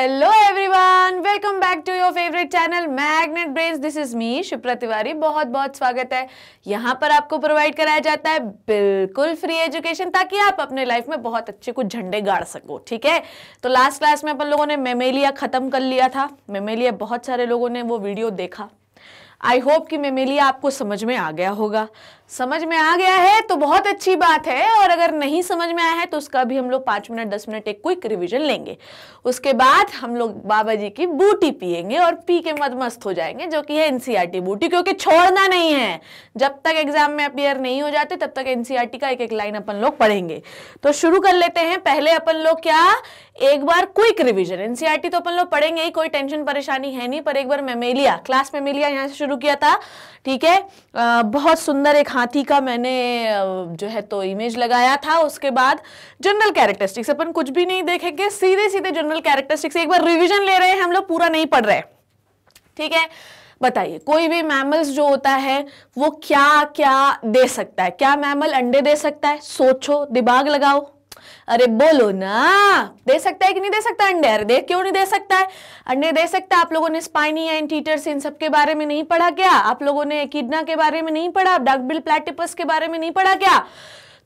Hello everyone welcome back to your favourite channel Magnet Brains this is me Shipra Tiwari बहुत बहुत स्वागत है यहाँ पर आपको प्रोवाइड कराया जाता है बिल्कुल फ्री एजुकेशन ताकि आप अपने लाइफ में बहुत अच्छे कुछ झंडे गाड़ सको ठीक है तो लास्ट क्लास में अपन लोगों ने मेमेलिया ख़त्म कर लिया था मेमेलिया बहुत सारे लोगों ने वो वीडियो देखा आई होप कि मेमेलिया आपको समझ में आ गया होगा समझ में आ गया है तो बहुत अच्छी बात है और अगर नहीं समझ में आया है तो उसका भी हम लोग पांच मिनट दस मिनट एक क्विक रिवीजन लेंगे उसके बाद हम लोग बाबा जी की बूटी पियेंगे और पी के मस्त हो जाएंगे जो कि है एनसीईआरटी e बूटी क्योंकि छोड़ना नहीं है जब तक एग्जाम में अपियर नहीं हो जाते तब तक एनसीआरटी e का एक एक लाइन अपन लोग पढ़ेंगे तो शुरू कर लेते हैं पहले अपन लोग क्या एक बार क्विक रिविजन एनसीआरटी तो अपन लोग पढ़ेंगे ही कोई टेंशन परेशानी है नहीं पर एक बार मेमेलिया क्लास मेमेलिया यहाँ से शुरू किया था ठीक है बहुत सुंदर एक हाथी का मैंने जो है तो इमेज लगाया था उसके बाद जनरल कैरेक्टरिस्टिक्स अपन कुछ भी नहीं देखेंगे सीधे सीधे जनरल कैरेक्टरिस्टिक्स एक बार रिविजन ले रहे हैं हम लोग पूरा नहीं पढ़ रहे ठीक है बताइए कोई भी मैमल्स जो होता है वो क्या क्या दे सकता है क्या मैमल अंडे दे सकता है सोचो दिमाग लगाओ अरे बोलो ना दे सकता है कि नहीं दे सकता अंडे अरे देख क्यों नहीं दे सकता है अंडे दे सकता है आप लोगों ने स्पाइनी एंड इन सब के बारे में नहीं पढ़ा क्या आप लोगों ने किडना के बारे में नहीं पढ़ा डकबिल प्लेटिपस के बारे में नहीं पढ़ा क्या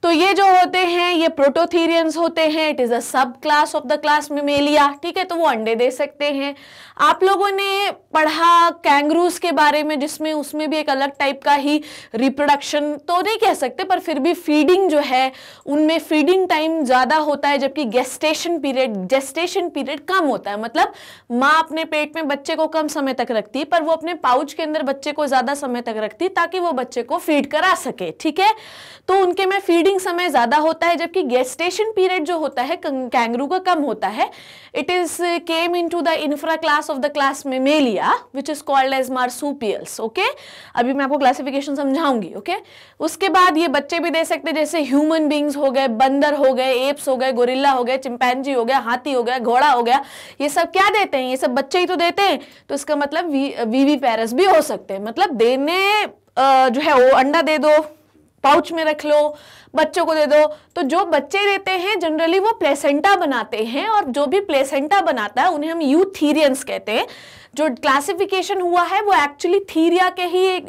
तो ये जो होते हैं ये प्रोटोथीरियंस होते हैं it is a sub class of the class mammalia ठीक है तो वो अंडे दे सकते हैं आप लोगों ने पढ़ा कैंगरूज के बारे में जिसमें उसमें भी एक अलग टाइप का ही रिप्रोडक्शन तो नहीं कह सकते पर फिर भी फीडिंग जो है उनमें फीडिंग टाइम ज़्यादा होता है जबकि गेस्टेशन पीरियड जेस्टेशन पीरियड कम होता है मतलब माँ अपने पेट में बच्चे को कम समय तक रखती है पर वो अपने पाउच के अंदर बच्चे को ज़्यादा समय तक रखती ताकि वो बच्चे को फीड करा सके ठीक है तो उनके में फीडिंग मेटिंग समय ज़्यादा होता है जबकि गेस्टेशन पीरियड जो होता है कैंगरू का कम होता है it is came into the infra class of the class में मेलिया which is called as marsupials okay अभी मैं आपको क्लासिफिकेशन समझाऊंगी ओके okay? उसके बाद ये बच्चे भी दे सकते हैं जैसे ह्यूमन बींग्स हो गए बंदर हो गए एप्स हो गए गोरिल्ला हो गए चिंपैनजी हो गया हाथी हो गया घोड़ा हो गया ये सब क्या देते हैं ये सब बच्चे ही तो देते हैं तो इसका मतलब वी, वी, वी पैरस भी हो सकते हैं मतलब देने जो है वो अंडा दे दो पाउच में रख लो बच्चों को दे दो तो जो बच्चे रहते हैं जनरली वो प्लेसेंटा बनाते हैं और जो भी प्लेसेंटा बनाता है उन्हें हम यूथीरियंस कहते हैं जो क्लासिफिकेशन हुआ है वो एक्चुअली थीरिया के ही एक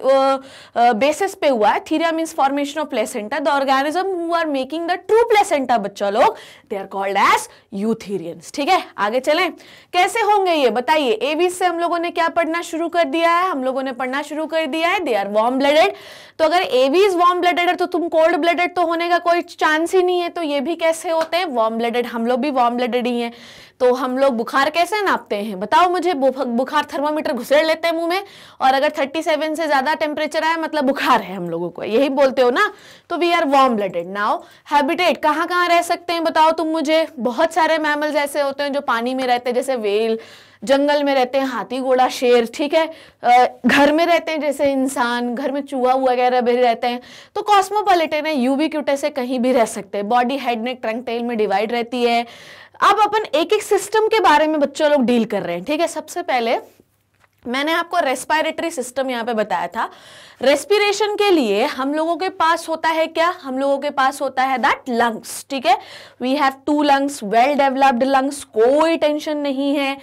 बेसिस पे हुआ है theria means formation of placenta the organism who are making the true placenta बच्चा लोग they are called as eutherians ठीक है आगे चलें कैसे होंगे ये बताइए एबी से हम लोगों ने क्या पढ़ना शुरू कर दिया है हम लोगों ने पढ़ना शुरू कर दिया है दे आर वार्म ब्लडेड तो अगर एबीज वार्म ब्लडेड है तो तुम कोल्ड ब्लडेड तो होने का कोई चांस ही नहीं है तो ये भी कैसे होते हैं वार्म ब्लडेड हम लोग भी वार्म ब्लडेड ही हैं तो हम लोग बुखार कैसे नापते हैं बताओ मुझे बुखार थर्मामीटर घुसेड़ लेते हैं मुंह में और अगर 37 से ज्यादा टेम्परेचर आया मतलब बुखार है हम लोगों को यही बोलते हो ना तो we are warm blooded now habitat कहाँ कहाँ रह सकते हैं बताओ तुम मुझे बहुत सारे मैमल्स ऐसे होते हैं जो पानी में रहते हैं जैसे वेल जंगल में रहते हैं हाथी घोड़ा शेर ठीक है घर में रहते हैं जैसे इंसान घर में चूहा वगैरह भी रहते हैं तो कॉस्मोपॉलिटन है यूबी क्यूटे से कहीं भी रह सकते हैं body head neck trunk tail में डिवाइड रहती है अब अपन एक एक सिस्टम के बारे में बच्चों लोग डील कर रहे हैं ठीक है सबसे पहले मैंने आपको रेस्पायरेटरी सिस्टम यहाँ पे बताया था रेस्पिरेशन के लिए हम लोगों के पास होता है क्या हम लोगों के पास होता है दैट लंग्स ठीक है we have two lungs well developed lungs कोई टेंशन नहीं है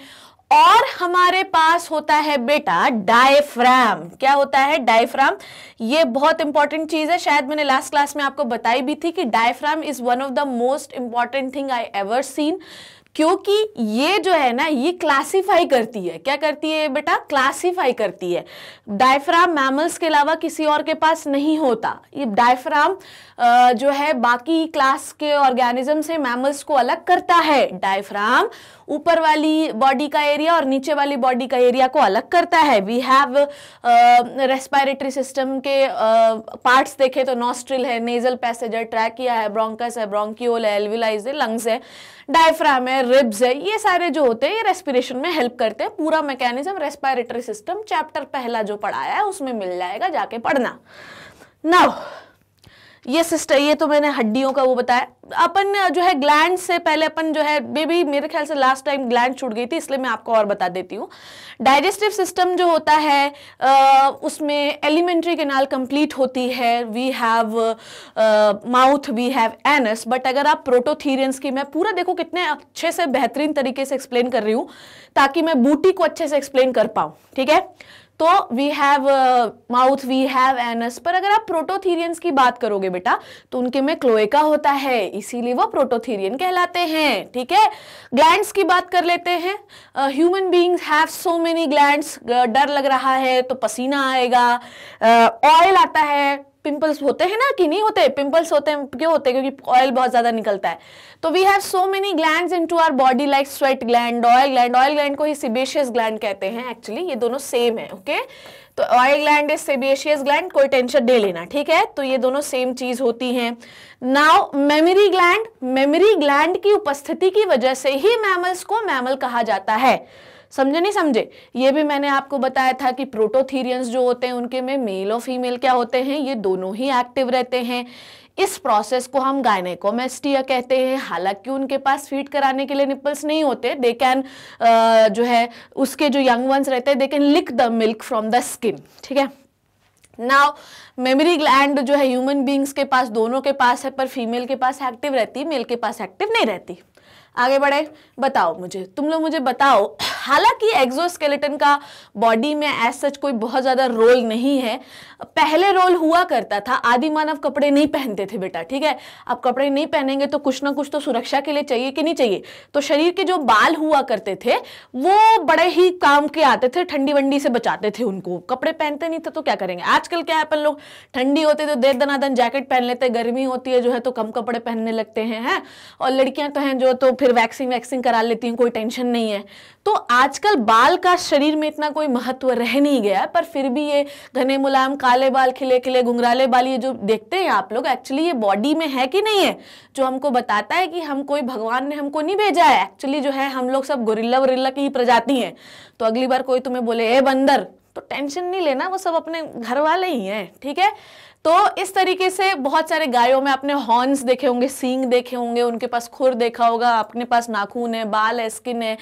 और हमारे पास होता है बेटा डायफ्राम क्या होता है डायफ्राम ये बहुत इंपॉर्टेंट चीज है शायद मैंने लास्ट क्लास में आपको बताई भी थी कि diaphragm is one of the most important thing I ever seen क्योंकि ये जो है ना ये क्लासिफाई करती है क्या करती है बेटा क्लासिफाई करती है डायफ्राम मैमल्स के अलावा किसी और के पास नहीं होता ये डायफ्राम जो है बाकी क्लास के ऑर्गेनिज्म से मैमल्स को अलग करता है डायफ्राम ऊपर वाली बॉडी का एरिया और नीचे वाली बॉडी का एरिया को अलग करता है वी हैव रेस्पायरेटरी सिस्टम के पार्ट्स uh, देखे तो नॉस्ट्रिल है नेजल पैसेजर ट्रैकिया है ब्रोंकस है ब्रोंक्यूल है एलविलाइज है लंग्स है डायफ्राम है रिब्स है ये सारे जो होते हैं ये रेस्पिरेशन में हेल्प करते हैं पूरा मैकेनिज्म रेस्पायरेटरी सिस्टम चैप्टर पहला जो पढ़ाया है उसमें मिल जाएगा जाके पढ़ना नाउ ये सिस्टर ये तो मैंने हड्डियों का वो बताया अपन जो है ग्लैंड से पहले अपन जो है बेबी मेरे ख्याल से लास्ट टाइम ग्लैंड छूट गई थी इसलिए मैं आपको और बता देती हूँ डाइजेस्टिव सिस्टम जो होता है उसमें एलिमेंट्री केनाल कंप्लीट होती है we have mouth we have anus but अगर आप प्रोटोथीरियंस की मैं पूरा देखो कितने अच्छे से बेहतरीन तरीके से एक्सप्लेन कर रही हूँ ताकि मैं बूटी को अच्छे से एक्सप्लेन कर पाऊँ ठीक है तो we have mouth we have anus पर अगर आप प्रोटोथीरियंस की बात करोगे बेटा तो उनके में क्लोएका होता है इसीलिए वो प्रोटोथीरियन कहलाते हैं ठीक है ग्लैंड्स की बात कर लेते हैं human beings have so many glands डर लग रहा है तो पसीना आएगा ऑयल uh, आता है पिंपल्स होते हैं ना कि नहीं होते पिंपल्स होते हैं क्यों होते हैं क्योंकि ऑयल बहुत ज़्यादा निकलता है तो we have so many gland into our body like sweat gland oil gland oil gland को ही सिबेशियस ग्लैंड कहते हैं एक्चुअली ये दोनों सेम है ओके okay? तो oil gland is sebaceous gland कोई टेंशन दे लेना ठीक है तो ये दोनों सेम चीज होती हैं now mammary gland mammary gland की उपस्थिति की वजह से ही मैमल्स को मैमल कहा जाता है समझे नहीं समझे ये भी मैंने आपको बताया था कि प्रोटोथीरियंस जो होते हैं उनके में मेल और फीमेल क्या होते हैं ये दोनों ही एक्टिव रहते हैं इस प्रोसेस को हम गायनेकोमेस्टिया कहते हैं हालांकि उनके पास फीड कराने के लिए निपल्स नहीं होते दे कैन जो है उसके जो यंग वंस रहते हैं they can lick the milk from the skin ठीक है नाउ मेमोरी ग्लैंड जो है ह्यूमन बींग्स के पास दोनों के पास है पर फीमेल के पास एक्टिव रहती मेल के पास एक्टिव नहीं रहती आगे बढ़े बताओ मुझे तुम लोग मुझे बताओ हालांकि एक्सोस्केलेटन का बॉडी में एज सच कोई बहुत ज़्यादा रोल नहीं है पहले रोल हुआ करता था आदि मानव कपड़े नहीं पहनते थे बेटा ठीक है अब कपड़े नहीं पहनेंगे तो कुछ ना कुछ तो सुरक्षा के लिए चाहिए कि नहीं चाहिए तो शरीर के जो बाल हुआ करते थे वो बड़े ही काम के आते थे ठंडी वंडी से बचाते थे उनको कपड़े पहनते नहीं थे तो क्या करेंगे आजकल क्या है अपन लोग ठंडी होते तो देर दनादन जैकेट पहन लेते गर्मी होती है जो है तो कम कपड़े पहनने लगते हैं और लड़कियां तो हैं जो तो फिर फिर वैक्सिंग वैक्सिंग करा लेती हूँ कोई टेंशन नहीं है तो आजकल बाल का शरीर में इतना कोई महत्व रह नहीं गया पर फिर भी ये घने मुलायम काले बाल खिले खिले घुंघराले बाल ये जो देखते हैं आप लोग एक्चुअली ये बॉडी में है कि नहीं है जो हमको बताता है कि हम कोई भगवान ने हमको नहीं भेजा है एक्चुअली जो है हम लोग सब गुरिल्ला वरिल्ला की ही प्रजाति हैं तो अगली बार कोई तुम्हें बोले ए बंदर तो टेंशन नहीं लेना वो सब अपने घर वाले ही हैं ठीक है तो इस तरीके से बहुत सारे गायों में आपने हॉर्न्स देखे होंगे सींग देखे होंगे उनके पास खुर देखा होगा अपने पास नाखून है बाल है स्किन है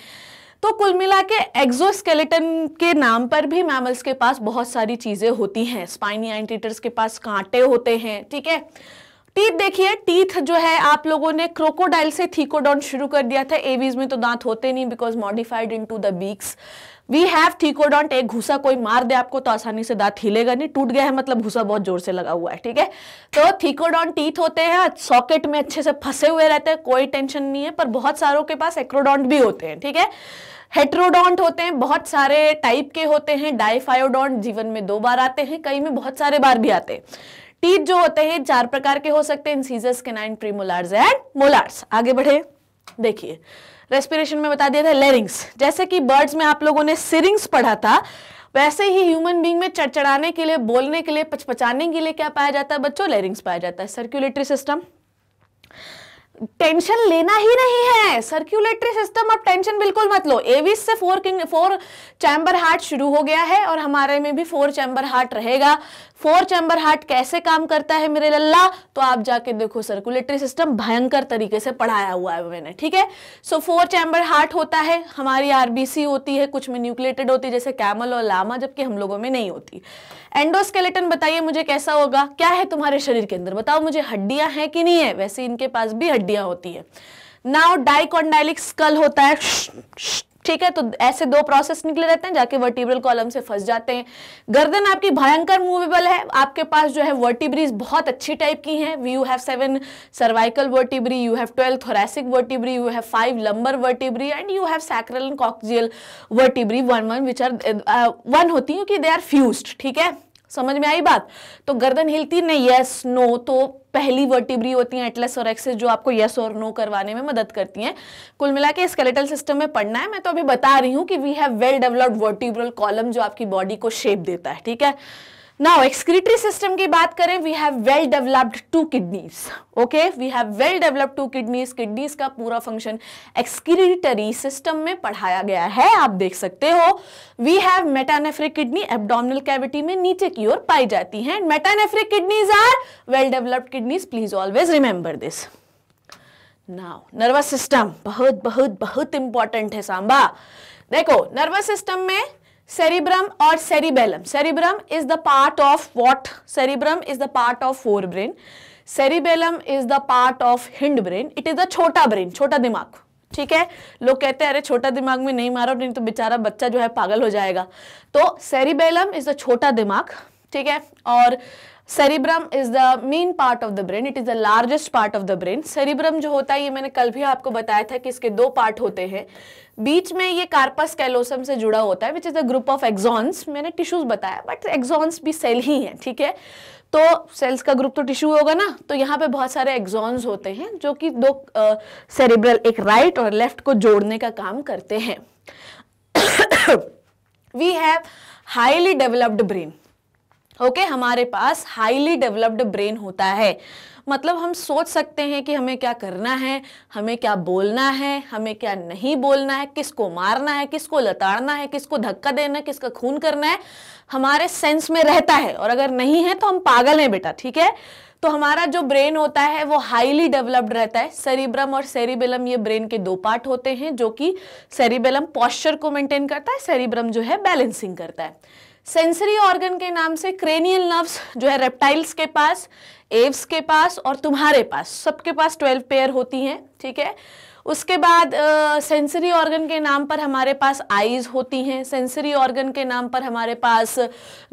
तो कुल मिला के एग्जोस्केलेटन के नाम पर भी मैमल्स के पास बहुत सारी चीज़ें होती हैं स्पाइनी एंटीटर्स के पास कांटे होते हैं ठीक है टीथ देखिए टीथ जो है आप लोगों ने क्रोकोडाइल से थीकोडॉन शुरू कर दिया था एवीज में तो दांत होते नहीं because modified into the beaks we have thecodont एक घुसा कोई मार दे आपको तो आसानी से दांत हिलेगा नहीं टूट गया है मतलब घुसा बहुत जोर से लगा हुआ है ठीक है तो थीकोडॉन्ट टीथ होते हैं सॉकेट में अच्छे से फंसे हुए रहते हैं कोई टेंशन नहीं है पर बहुत सारों के पास एक्रोडॉन्ट भी होते हैं ठीक है हेट्रोडॉन्ट होते हैं बहुत सारे टाइप के होते हैं डाइफायोडॉन्ट जीवन में दो बार आते हैं कई में बहुत सारे बार भी आते हैं टीथ जो होते हैं चार प्रकार के हो सकते हैं के नाइन प्रीमोलार्स एंड मोलार्स आगे बढ़े देखिए रेस्पिरेशन में बता दिया था लेरिंग्स जैसे कि बर्ड्स में आप लोगों ने सिरिंग्स पढ़ा था वैसे ही ह्यूमन बींग में चढ़चड़ाने के लिए बोलने के लिए पचपचाने के लिए क्या पाया जाता है बच्चों लेरिंग्स पाया जाता है सर्क्यूलेटरी सिस्टम टेंशन लेना ही नहीं है सर्क्यूलेटरी सिस्टम अब टेंशन बिल्कुल मत लो एविस से फोर किंग फोर चैम्बर हार्ट शुरू हो गया है और हमारे में भी फोर चैम्बर हार्ट रहेगा फोर चैम्बर हार्ट कैसे काम करता है मेरे लल्ला तो आप जाके देखो सर्कुलेटरी सिस्टम भयंकर तरीके से पढ़ाया हुआ है मैंने ठीक है सो फोर चैम्बर हार्ट होता है हमारी आरबीसी होती है कुछ में न्यूक्लेटेड होती है जैसे कैमल और लामा जबकि हम लोगों में नहीं होती एंडोस्केलेटन बताइए मुझे कैसा होगा क्या है तुम्हारे शरीर के अंदर बताओ मुझे हड्डियां हैं कि नहीं है वैसे इनके पास भी हड्डियां होती है नाउ डाइकोंडाइलिक स्कल होता है श्ट, श्ट, ठीक है तो ऐसे दो प्रोसेस निकले रहते हैं जाके वर्टिब्रल कॉलम से फंस जाते हैं गर्दन आपकी भयंकर मूवेबल है आपके पास जो है वर्टिब्रीज बहुत अच्छी टाइप की हैं you have seven cervical vertebrae you have twelve thoracic vertebrae you have five lumbar vertebrae and you have sacral and coccygeal vertebrae one one which are one होती है कि दे आर फ्यूज ठीक है समझ में आई बात तो गर्दन हिलती नहीं यस नो तो पहली वर्टिब्री होती हैं एटलस और एक्सेस जो आपको यस और नो करवाने में मदद करती हैं कुल मिला के स्केलेटल सिस्टम में पढ़ना है मैं तो अभी बता रही हूँ कि we have well developed vertebral column जो आपकी बॉडी को शेप देता है ठीक है नाउ एक्सक्रीटरी सिस्टम की बात करें we have well developed two kidneys okay we have well developed two kidneys kidneys का पूरा फंक्शन एक्सक्रीटरी सिस्टम में पढ़ाया गया है आप देख सकते हो we have metanephric kidney abdominal cavity में नीचे की ओर पाई जाती है metanephric kidneys are well developed kidneys please always remember this now nervous system बहुत बहुत बहुत इंपॉर्टेंट है सांबा देखो नर्वस सिस्टम में सेरिब्रम और cerebellum cerebrum is the part of what cerebrum is the part of forebrain cerebellum is the part of hindbrain it is the छोटा brain छोटा दिमाग ठीक है लोग कहते हैं अरे छोटा दिमाग में नहीं मारो नहीं तो बेचारा बच्चा जो है पागल हो जाएगा तो सेरिबेलम इज द छोटा दिमाग ठीक है और cerebrum is the main part of the brain it is the largest part of the brain cerebrum जो होता है ये मैंने कल भी आपको बताया था कि इसके दो पार्ट होते हैं बीच में ये कार्पस कैलोसम से जुड़ा होता है which is the group of axons मैंने टिश्यूज बताया बट एक्सॉन्स भी सेल ही है ठीक है तो सेल्स का ग्रुप तो टिश्यू होगा ना तो यहाँ पे बहुत सारे एग्जॉन्स होते हैं जो कि दो uh, एक राइट और लेफ्ट को जोड़ने का काम करते हैं we have highly developed brain okay okay, हमारे पास हाईली डेवलप्ड ब्रेन होता है मतलब हम सोच सकते हैं कि हमें क्या करना है हमें क्या बोलना है हमें क्या नहीं बोलना है किसको मारना है किसको लताड़ना है किसको धक्का देना है किसका खून करना है हमारे सेंस में रहता है और अगर नहीं है तो हम पागल हैं बेटा ठीक है तो हमारा जो ब्रेन होता है वो हाईली डेवलप्ड रहता है सेरिब्रम और सेरिबेलम ये ब्रेन के दो पार्ट होते हैं जो कि सेरिबेलम पॉस्चर को मेंटेन करता है सेरिब्रम जो है बैलेंसिंग करता है सेंसरी ऑर्गन के नाम से क्रेनियल नर्व्स जो है रेप्टाइल्स के पास एव्स के पास और तुम्हारे पास सबके पास ट्वेल्व पेयर होती हैं ठीक है उसके बाद सेंसरी uh, ऑर्गन के नाम पर हमारे पास आईज होती हैं सेंसरी ऑर्गन के नाम पर हमारे पास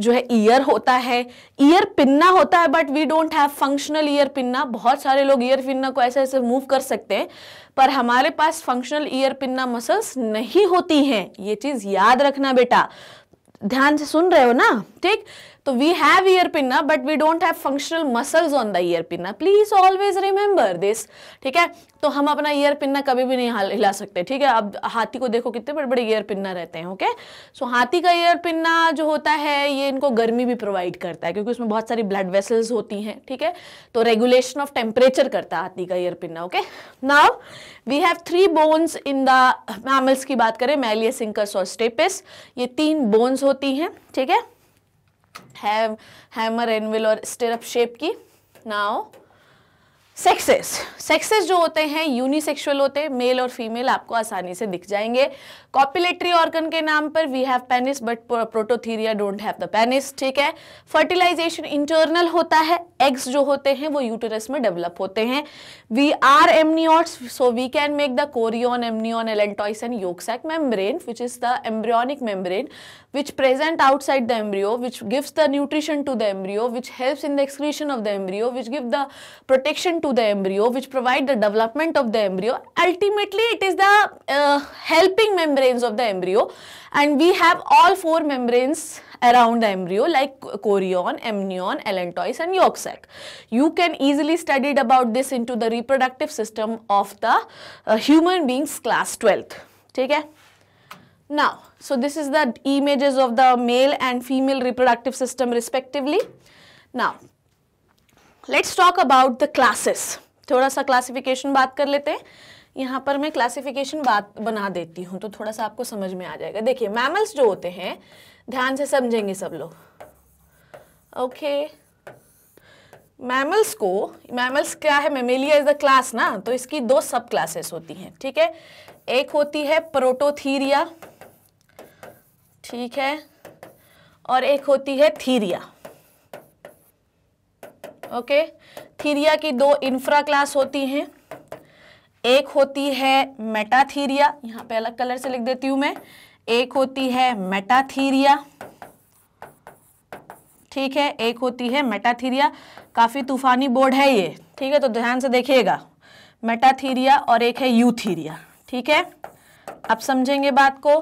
जो है ईयर होता है ईयर पिन्ना होता है but we don't have functional ear pinna बहुत सारे लोग ईयर पिन्ना को ऐसे ऐसे मूव कर सकते हैं पर हमारे पास फंक्शनल ईयर पिन्ना मसल्स नहीं होती हैं ये चीज़ याद रखना बेटा ध्यान से सुन रहे हो ना ठीक तो we have ear pinna but we don't have functional muscles on the ear pinna please always remember this ठीक है तो हम अपना ईयर पिन्ना कभी भी नहीं हिला सकते ठीक है अब हाथी को देखो कितने बड़े बड़े ईयर पिन्ना रहते हैं ओके सो हाथी का ईयर पिन्ना जो होता है ये इनको गर्मी भी प्रोवाइड करता है क्योंकि उसमें बहुत सारी ब्लड वेसल्स होती हैं ठीक है तो रेगुलेशन ऑफ टेम्परेचर करता है हाथी का ear pinna okay now we have three bones in the mammals की बात करें मैलियस इंकस और स्टेपिस ये तीन बोन्स होती हैं ठीक है हैमर एनविल और स्टेरअप शेप की नाउ सेक्सेस सेक्सेस जो होते हैं यूनिसेक्सुअल होते हैं मेल और फीमेल आपको आसानी से दिख जाएंगे कॉपिलेटरी ऑर्गन के नाम पर we have penis but Prototheria don't have the penis ठीक है फर्टिलाइजेशन इंटरनल होता है एग्स जो होते हैं वो यूटरस में डेवलप होते हैं we are amniotes so we can make the chorion amnion allantois and yolk sac membrane which is the embryonic membrane which present outside the embryo which gives the nutrition to the embryo which help in the excretion of the embryo which give the protection to the embryo, which provide the development of the embryo. Ultimately, it is the uh, helping membranes of the embryo and we have all four membranes around the embryo like chorion, amnion, allantois and yolk sac. You can easily study about this into the reproductive system of the uh, human beings class 12th. ठीक now so this is the images of the male and female reproductive system respectively now let's talk about the classes थोड़ा सा classification बात कर लेते हैं यहाँ पर मैं क्लासिफिकेशन बात बना देती हूँ तो थोड़ा सा आपको समझ में आ जाएगा देखिए मैमल्स जो होते हैं ध्यान से समझेंगे सब लोग ओके मैमल्स को मैमल्स क्या है मेमेलिया इज द क्लास ना तो इसकी दो सब क्लासेस होती हैं ठीक है एक होती है प्रोटोथीरिया ठीक है और एक होती है थीरिया ओके थीरिया की दो इंफ्रा क्लास होती हैं एक होती है मेटाथीरिया यहां पे अलग कलर से लिख देती हूं मैं एक होती है मेटाथीरिया ठीक है एक होती है मेटाथीरिया काफ़ी तूफानी बोर्ड है ये ठीक है तो ध्यान से देखिएगा मेटाथीरिया और एक है यूथीरिया ठीक है अब समझेंगे बात को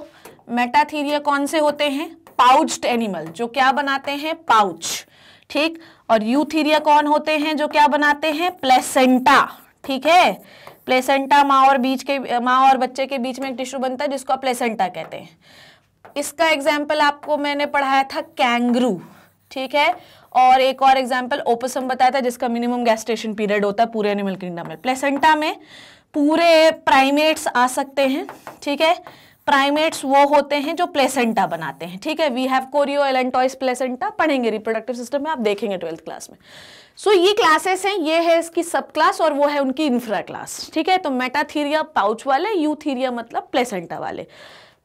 मेटाथीरिया कौन से होते हैं पाउच्ड एनिमल जो क्या बनाते हैं पाउच ठीक और यूथीरिया कौन होते हैं जो क्या बनाते हैं प्लेसेंटा ठीक है प्लेसेंटा माँ और बीच के माँ और बच्चे के बीच में एक टिश्यू बनता है जिसको प्लेसेंटा कहते हैं इसका एग्जाम्पल आपको मैंने पढ़ाया था कैंगरू ठीक है और एक और एग्जाम्पल ओपसम बताया था जिसका मिनिमम गैस्ट्रेशन पीरियड होता है पूरे एनिमल किंगडम में प्लेसेंटा में पूरे प्राइमेट्स आ सकते हैं ठीक है प्राइमेट्स वो होते हैं जो प्लेसेंटा बनाते हैं ठीक है we have chorioallantois placenta पढ़ेंगे रिप्रोडक्टिव सिस्टम में आप देखेंगे ट्वेल्थ क्लास में सो so, ये क्लासेस हैं ये है इसकी सब क्लास और वो है उनकी इंफ्रा क्लास ठीक है तो मेटाथीरिया पाउच वाले यूथीरिया मतलब प्लेसेंटा वाले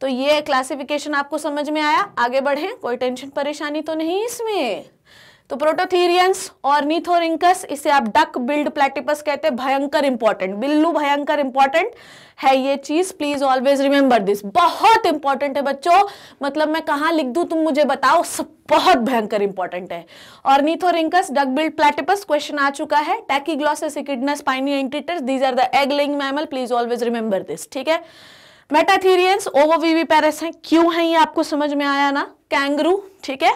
तो ये क्लासिफिकेशन आपको समझ में आया आगे बढ़े कोई टेंशन परेशानी तो नहीं इसमें तो प्रोटोथीरियंस और इसे आप डक बिल्ड प्लेटिपस कहते हैं भयंकर इंपॉर्टेंट बिल्लू भयंकर इंपॉर्टेंट है ये चीज प्लीज ऑलवेज रिमेंबर दिस बहुत इंपॉर्टेंट है बच्चों मतलब मैं कहा लिख दू तुम मुझे बताओ सब बहुत भयंकर इंपॉर्टेंट है और डक बिल्ड प्लेटिपस क्वेश्चन आ चुका है Tachyglossus echidnas spiny anteaters these are the egg laying mammal please always remember this ठीक है मेटाथीरियंस ओवोवीवी पैरस है क्यों है ये आपको समझ में आया ना कैंगरू ठीक है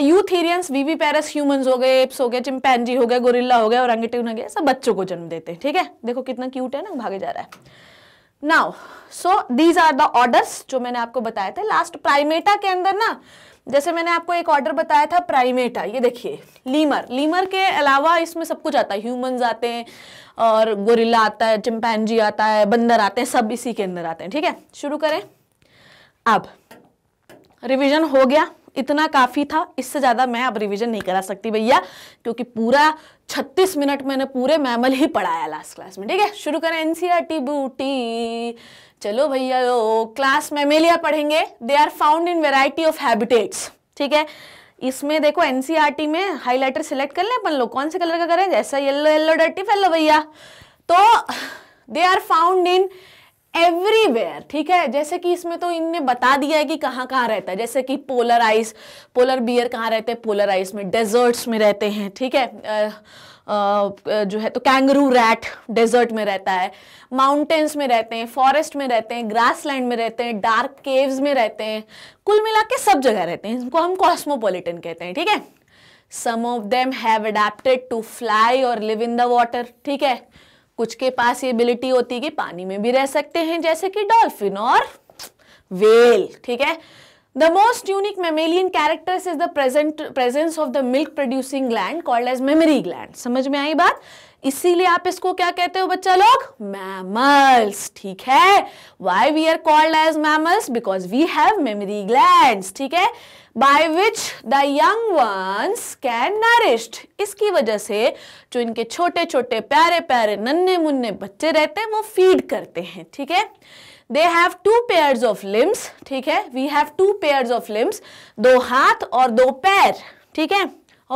यूथीरियंस वीवी पैरस ह्यूमन हो गए एप्स हो गए चिंपैनजी हो गए गोरिल्ला हो गए और अंगेटिन गए सब बच्चों को जन्म देते हैं ठीक है देखो कितना क्यूट है ना भागे जा रहा है now so these are the orders जो मैंने आपको बताया था लास्ट प्राइमेटा के अंदर ना जैसे मैंने आपको एक ऑर्डर बताया था प्राइमेटा ये देखिए लीमर लीमर के अलावा इसमें सब कुछ आता है ह्यूमन आते हैं और गोरिल्ला आता है चिंपैनजी आता है बंदर आते हैं सब इसी के अंदर आते हैं ठीक है शुरू करें अब रिविजन हो गया इतना काफ़ी था इससे ज़्यादा मैं अब रिवीजन नहीं करा सकती भैया क्योंकि पूरा 36 मिनट मैंने पूरे मैमल ही पढ़ाया लास्ट क्लास में ठीक है शुरू करें एनसीआरटी बूटी e चलो भैया ओ क्लास मेमेलिया पढ़ेंगे they are found in variety of habitats ठीक है इसमें देखो एनसीआरटी e में हाईलाइटर सिलेक्ट कर लें अपन लोग कौन से कलर का करें जैसा येल्लो येल्लो डर्टी फैलो भैया तो they are found in everywhere ठीक है जैसे कि इसमें तो इनने बता दिया है कि कहाँ कहाँ रहता है जैसे कि पोलर आइस पोलर बियर कहाँ रहते हैं पोलर आइस में डेजर्ट्स में रहते हैं ठीक है जो है तो कैंगरू रैट डेजर्ट में रहता है माउंटेन्स में रहते हैं फॉरेस्ट में रहते हैं ग्रासलैंड में रहते हैं डार्क केव्स में रहते हैं कुल मिला के सब जगह रहते हैं इनको हम कॉस्मोपोलिटन कहते हैं ठीक है some of them have adapted to fly और लिव इन द वॉटर ठीक है कुछ के पास ये एबिलिटी होती है कि पानी में भी रह सकते हैं जैसे कि डॉल्फिन और वेल ठीक है the most unique mammalian characters is the present presence of the milk producing gland called as mammary gland समझ में आई बात इसीलिए आप इसको क्या कहते हो बच्चा लोग मैमल्स ठीक है why we are called as mammals because we have mammary gland ठीक है by which the young ones can nourished इसकी वजह से जो इनके छोटे छोटे प्यारे प्यारे नन्हे मुन्ने बच्चे रहते हैं वो फीड करते हैं ठीक है they have two pairs of limbs ठीक है we have two pairs of limbs दो हाथ और दो पैर ठीक है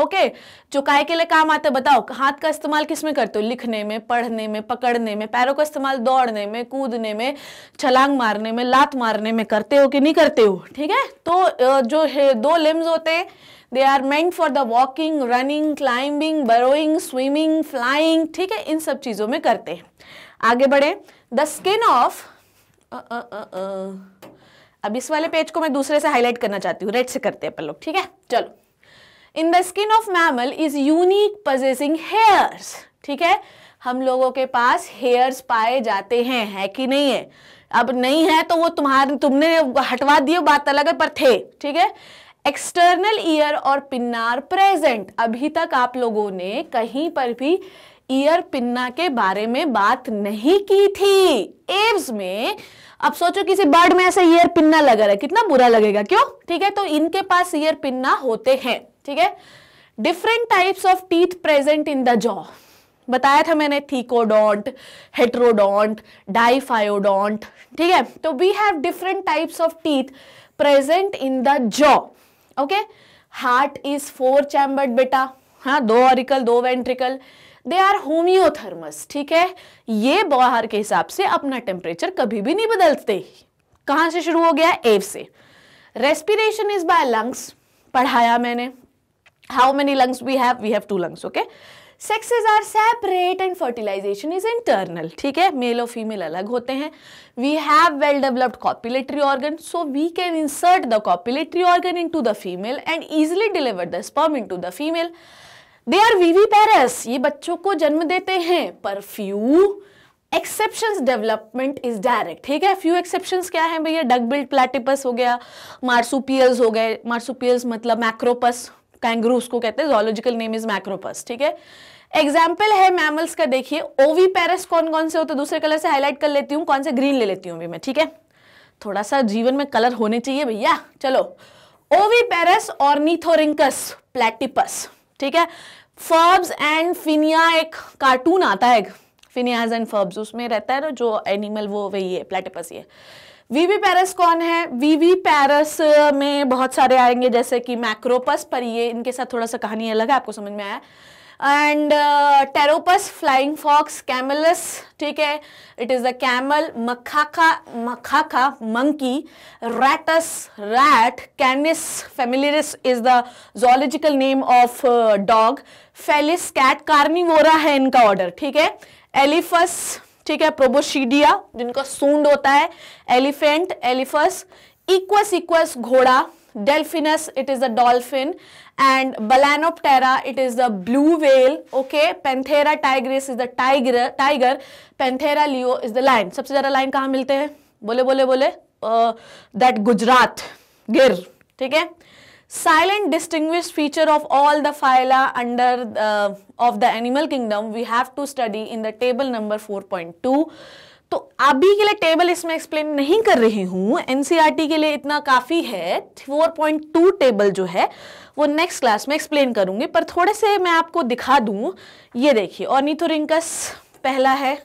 ओके जो काय के लिए काम आते बताओ हाथ का इस्तेमाल किस में करते हो लिखने में पढ़ने में पकड़ने में पैरों का इस्तेमाल दौड़ने में कूदने में छलांग मारने में लात मारने में करते हो कि नहीं करते हो ठीक है तो जो है दो लिम्स होते हैं they are meant for the walking running climbing burrowing swimming flying ठीक है इन सब चीज़ों में करते हैं आगे बढ़े द स्किन ऑफ अब इस वाले पेज को मैं दूसरे से हाईलाइट करना चाहती हूँ रेड से करते हैं अपन लोग ठीक है चलो in the skin of mammal is unique possessing hairs ठीक है हम लोगों के पास हेयर्स पाए जाते हैं है कि नहीं है अब नहीं है तो वो तुम्हारे तुमने हटवा दिए बात अलग है पर थे ठीक है एक्सटर्नल ईयर और पिन्नार प्रेजेंट अभी तक आप लोगों ने कहीं पर भी ईयर पिन्ना के बारे में बात नहीं की थी एव्स में अब सोचो किसी बर्ड में ऐसा ईयर पिन्ना लगा रहा है कितना बुरा लगेगा क्यों ठीक है तो इनके पास ईयर पिन्ना होते हैं ठीक है different types of teeth present in the jaw बताया था मैंने थीकोडोंट हेट्रोडोंट डाइफायोडोंट ठीक है तो we have different types of teeth present in the jaw okay heart is four chambered बेटा हाँ दो ऑरिकल दो वेंट्रिकल दे आर होमियोथर्मस ठीक है ये बाहर के हिसाब से अपना टेम्परेचर कभी भी नहीं बदलते कहां से शुरू हो गया एव से रेस्पिरेशन इज बाय लंग्स पढ़ाया मैंने how many lungs we have we have two lungs okay sexes are separate and fertilization is internal theek hai male or female alag hote hain we have well developed copulatory organ so we can insert the copulatory organ into the female and easily deliver the sperm into the female they are viviparous ye बच्चों ko janm dete hain par few exceptions development is direct ठीक है few exceptions क्या है भैया डग billed platypus हो गया marsupials हो गए मार्सुपियल्स मतलब मैक्रोपस कैंगरू उसको कहते हैं जोलॉजिकल नेम इज मैक्रोपस ठीक है एग्जाम्पल है मैमल्स का देखिए ओवी पैरस कौन कौन से होते हैं दूसरे कलर से हाईलाइट कर लेती हूँ कौन से ग्रीन ले लेती हूँ अभी मैं ठीक है थोड़ा सा जीवन में कलर होने चाहिए भैया चलो ओवी पैरस और नीथोरिंकस प्लेटिपस ठीक है फर्ब्स एंड फिनिया एक कार्टून आता है फिनियाज एंड फर्ब्स उसमें रहता है ना जो एनिमल वो वही है प्लेटिपस ये वीवी पैरस कौन है वीवी पैरस uh, में बहुत सारे आएंगे जैसे कि मैक्रोपस पर ये इनके साथ थोड़ा सा कहानी अलग है आपको समझ में आया and Pteropus flying fox Camelus ठीक है it is the camel Macaca Macaca monkey Rattus rat Canis familiaris is the zoological name of dog Felis cat Carnivora है इनका ऑर्डर ठीक है एलिफस ठीक है प्रोबोशीडिया जिनका सूंड होता है एलिफेंट एलिफस इक्वस इक्वस घोड़ा Delphinus it is a dolphin and Balaenoptera it is the blue whale okay Panthera tigris is the tiger tiger Panthera leo is the lion सबसे ज्यादा लाइन कहां मिलते हैं बोले बोले बोले दैट गुजरात गिर ठीक है silent distinguished of all all the phyla under uh, of the animal kingdom we have to study in the table 4.2 तो अभी के लिए टेबल इसमें एक्सप्लेन नहीं कर रही हूँ एनसीआरटी e के लिए इतना काफ़ी है 4.2 टेबल जो है वो नेक्स्ट क्लास में एक्सप्लेन करूंगी पर थोड़े से मैं आपको दिखा दूँ ये देखिए रिंकस पहला है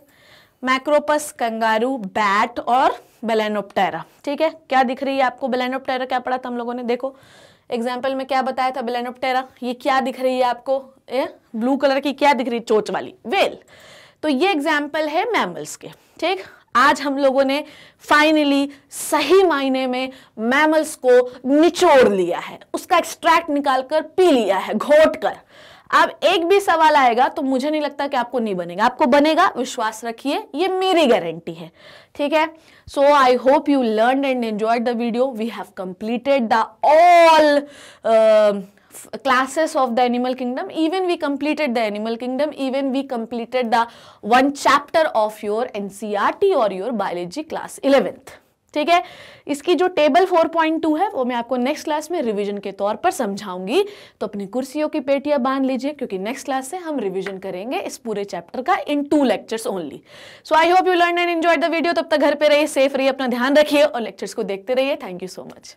मैक्रोपस कंगारू बैट और बेलेनोप्टेरा ठीक है क्या दिख रही है आपको बेलेनोप्टेरा क्या पढ़ा था हम लोगों ने देखो एग्जाम्पल में क्या बताया था बिलेनोप्टेरा ये क्या दिख रही है आपको ए? ब्लू कलर की क्या दिख रही है चोच वाली वेल तो ये एग्जाम्पल है मैमल्स के ठीक आज हम लोगों ने फाइनली सही मायने में मैमल्स को निचोड़ लिया है उसका एक्सट्रैक्ट निकालकर पी लिया है घोट कर अब एक भी सवाल आएगा तो मुझे नहीं लगता कि आपको नहीं बनेगा आपको बनेगा विश्वास रखिए ये मेरी गारंटी है ठीक है so I hope you learn and enjoy the video we have completed the all classes of the animal kingdom even we completed the animal kingdom even we completed the one chapter of your ncrt or your biology class 11th ठीक है इसकी जो table 4.2 है वो मैं आपको next class में revision के तौर पर समझाऊंगी तो अपनी कुर्सियों की पेटियां बांध लीजिए क्योंकि नेक्स्ट क्लास से हम रिवीजन करेंगे इस पूरे चैप्टर का in two lectures only so I hope you learn and enjoy the video तब तक घर पे रहिए सेफ रहिए अपना ध्यान रखिए और लेक्चर्स को देखते रहिए थैंक यू सो मच